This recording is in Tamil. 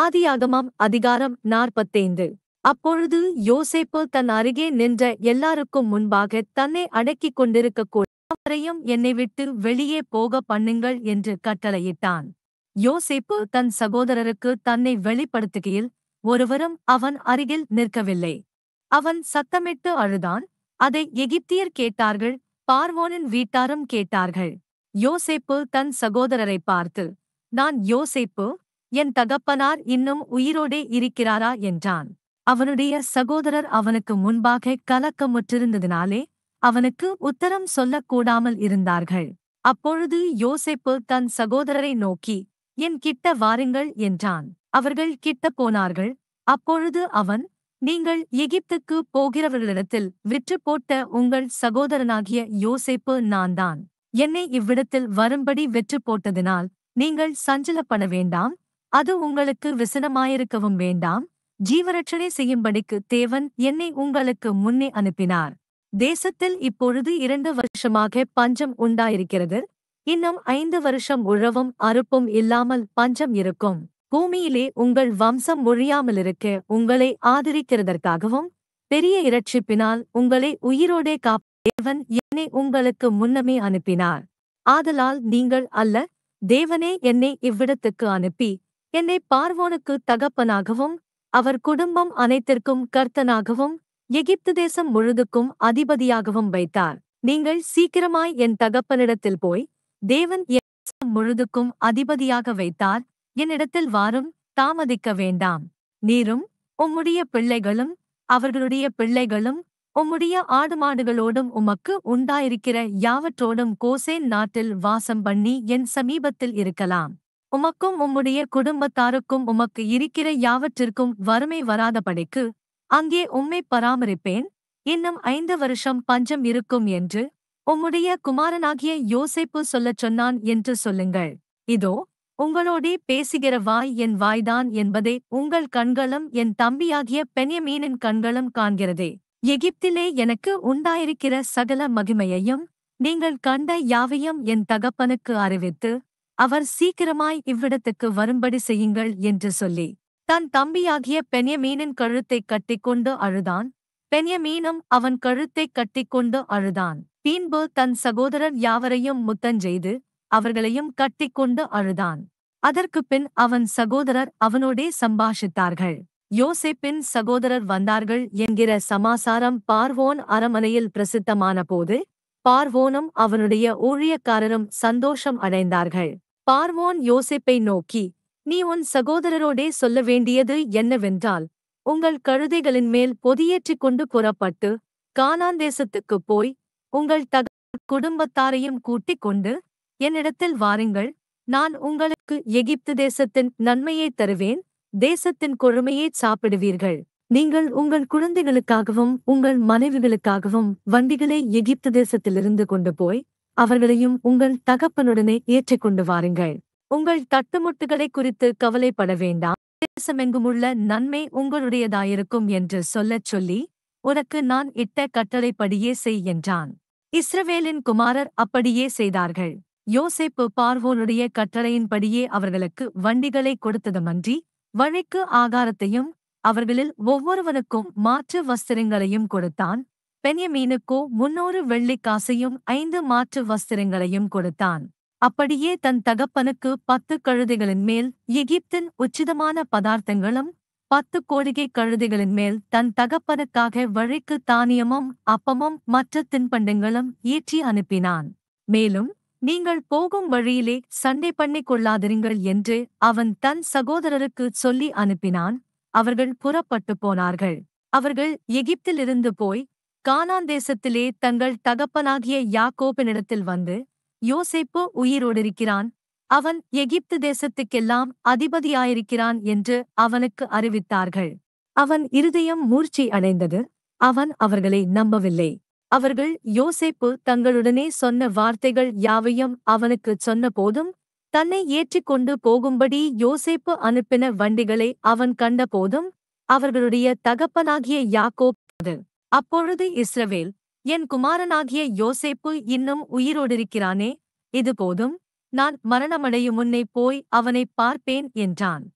ஆதியாகமம் அதிகாரம் நாற்பத்தைந்து அப்பொழுது யோசேப்பு தன் அருகே நின்ற எல்லாருக்கும் முன்பாக தன்னை அடக்கிக் கொண்டிருக்க அவரையும் என்னை விட்டு வெளியே போக பண்ணுங்கள் என்று கட்டளையிட்டான் யோசேப்பு தன் சகோதரருக்கு தன்னை வெளிப்படுத்துகையில் ஒருவரும் அவன் அருகில் நிற்கவில்லை அவன் சத்தமிட்டு அழுதான் அதை எகிப்தியர் கேட்டார்கள் பார்வோனின் வீட்டாரும் கேட்டார்கள் யோசேப்பு தன் சகோதரரை பார்த்து நான் யோசேப்பு என் தகப்பனார் இன்னும் உயிரோடே இருக்கிறாரா என்றான் அவனுடைய சகோதரர் அவனுக்கு முன்பாக கலக்கமுற்றிருந்ததினாலே அவனுக்கு உத்தரம் சொல்லக்கூடாமல் இருந்தார்கள் அப்பொழுது யோசேப்பு தன் சகோதரரை நோக்கி என் கிட்ட வாருங்கள் என்றான் அவர்கள் கிட்ட போனார்கள் அப்பொழுது அவன் நீங்கள் எகிப்துக்கு போகிறவர்களிடத்தில் விற்று போட்ட உங்கள் சகோதரனாகிய யோசேப்பு நான்தான் என்னை இவ்விடத்தில் வரும்படி வெற்று போட்டதினால் நீங்கள் சஞ்சலப்பட வேண்டாம் அது உங்களுக்கு விசனமாயிருக்கவும் வேண்டாம் ஜீவரட்சணை செய்யும்படிக்கு தேவன் என்னை உங்களுக்கு முன்னே அனுப்பினார் தேசத்தில் இப்பொழுது இரண்டு வருஷமாக பஞ்சம் உண்டாயிருக்கிறது இன்னும் ஐந்து வருஷம் உழவும் அறுப்பும் இல்லாமல் பஞ்சம் இருக்கும் பூமியிலே உங்கள் வம்சம் ஒழியாமலிருக்க உங்களை ஆதரிக்கிறதற்காகவும் பெரிய இரட்சிப்பினால் உங்களை உயிரோடே தேவன் என்னை உங்களுக்கு முன்னமே அனுப்பினார் ஆதலால் நீங்கள் அல்ல தேவனே என்னை இவ்விடத்துக்கு அனுப்பி என்னை பார்வோனுக்கு தகப்பனாகவும் அவர் குடும்பம் அனைத்திற்கும் கர்த்தனாகவும் எகிப்து தேசம் முழுதுக்கும் அதிபதியாகவும் வைத்தார் நீங்கள் சீக்கிரமாய் என் தகப்பனிடத்தில் போய் தேவன் என் முழுதுக்கும் அதிபதியாக வைத்தார் என்னிடத்தில் வாரும் தாமதிக்க வேண்டாம் நீரும் உம்முடைய பிள்ளைகளும் அவர்களுடைய பிள்ளைகளும் உம்முடைய ஆடு மாடுகளோடும் உமக்கு உண்டாயிருக்கிற யாவற்றோடும் கோசேன் நாட்டில் வாசம் பண்ணி என் சமீபத்தில் இருக்கலாம் உமக்கும் உம்முடைய குடும்பத்தாருக்கும் உமக்கு இருக்கிற யாவற்றிற்கும் வறுமை வராதபடிக்கு அங்கே உம்மை பராமரிப்பேன் இன்னும் ஐந்து வருஷம் பஞ்சம் இருக்கும் என்று உம்முடைய குமாரனாகிய யோசைப்பு சொல்லச் சொன்னான் என்று சொல்லுங்கள் இதோ உங்களோடே பேசுகிற வாய் என் வாய்தான் என்பதை உங்கள் கண்களும் என் தம்பியாகிய பெனியமீனின் கண்களும் காண்கிறதே எகிப்திலே எனக்கு உண்டாயிருக்கிற சகல மகிமையையும் நீங்கள் கண்ட யாவையும் என் தகப்பனுக்கு அறிவித்து அவர் சீக்கிரமாய் இவ்விடத்துக்கு வரும்படி செய்யுங்கள் என்று சொல்லி தன் தம்பியாகிய பெனியமீனின் கழுத்தை கட்டிக்கொண்டு அழுதான் பெனியமீனும் அவன் கழுத்தை கட்டிக்கொண்டு அழுதான் பின்பு தன் சகோதரர் யாவரையும் முத்தஞ்செய்து அவர்களையும் கட்டிக்கொண்டு அழுதான் அதற்கு பின் அவன் சகோதரர் அவனோடே சம்பாஷித்தார்கள் யோசேப்பின் சகோதரர் வந்தார்கள் என்கிற சமாசாரம் பார்வோன் அரமனையில் பிரசித்தமான போது பார்வோனும் அவனுடைய ஊழியக்காரரும் சந்தோஷம் அடைந்தார்கள் பார்வோன் யோசிப்பை நோக்கி நீ உன் சகோதரரோடே சொல்ல வேண்டியது என்னவென்றால் உங்கள் கழுதைகளின் மேல் பொதியேற்றிக் கொண்டு புறப்பட்டு கானாந்தேசத்துக்குப் போய் உங்கள் தக குடும்பத்தாரையும் கூட்டிக் கொண்டு என்னிடத்தில் வாருங்கள் நான் உங்களுக்கு எகிப்து தேசத்தின் நன்மையை தருவேன் தேசத்தின் கொழுமையை சாப்பிடுவீர்கள் நீங்கள் உங்கள் குழந்தைகளுக்காகவும் உங்கள் மனைவிகளுக்காகவும் வண்டிகளை எகிப்து தேசத்திலிருந்து கொண்டு போய் அவர்களையும் உங்கள் தகப்பனுடனே ஏற்றிக் கொண்டு வாருங்கள் உங்கள் தட்டுமுட்டுகளை குறித்து கவலைப்பட வேண்டாம் தேசமெங்குமுள்ள நன்மை உங்களுடையதாயிருக்கும் என்று சொல்லச் சொல்லி உனக்கு நான் இட்ட கட்டளைப்படியே செய் என்றான் இஸ்ரவேலின் குமாரர் அப்படியே செய்தார்கள் யோசிப்பு பார்வோனுடைய கட்டளையின்படியே அவர்களுக்கு வண்டிகளை கொடுத்ததுமன்றி வழிக்கு ஆகாரத்தையும் அவர்களில் ஒவ்வொருவனுக்கும் மாற்று வஸ்திரங்களையும் கொடுத்தான் பென்யமீனுக்கோ முன்னூறு வெள்ளிக்காசையும் ஐந்து மாற்று வஸ்திரங்களையும் கொடுத்தான் அப்படியே தன் தகப்பனுக்கு பத்து கழுதைகளின் மேல் எகிப்தின் உச்சிதமான பதார்த்தங்களும் பத்து கோடிகை கழுதைகளின் மேல் தன் தகப்பனுக்காக வழிக்கு தானியமும் அப்பமும் மற்ற தின்பண்டங்களும் ஏற்றி அனுப்பினான் மேலும் நீங்கள் போகும் வழியிலே சண்டை பண்ணிக் கொள்ளாதிருங்கள் என்று அவன் தன் சகோதரருக்கு சொல்லி அனுப்பினான் அவர்கள் புறப்பட்டு போனார்கள் அவர்கள் எகிப்திலிருந்து போய் கானாந்தேசத்திலே தங்கள் தகப்பனாகிய யாக்கோபினிடத்தில் வந்து யோசேப்பு உயிரோடிருக்கிறான் அவன் எகிப்து தேசத்துக்கெல்லாம் அதிபதியாயிருக்கிறான் என்று அவனுக்கு அறிவித்தார்கள் அவன் இருதயம் மூர்ச்சி அடைந்தது அவன் அவர்களை நம்பவில்லை அவர்கள் யோசேப்பு தங்களுடனே சொன்ன வார்த்தைகள் யாவையும் அவனுக்குச் சொன்னபோதும் தன்னை ஏற்றிக்கொண்டு போகும்படி யோசேப்பு அனுப்பின வண்டிகளை அவன் கண்டபோதும் அவர்களுடைய தகப்பனாகிய யாக்கோப் அப்பொழுது இஸ்ரவேல் என் குமாரனாகிய யோசேப்பு இன்னும் உயிரோடிருக்கிறானே இது போதும் நான் மரணமடையும் முன்னே போய் அவனைப் பார்ப்பேன் என்றான்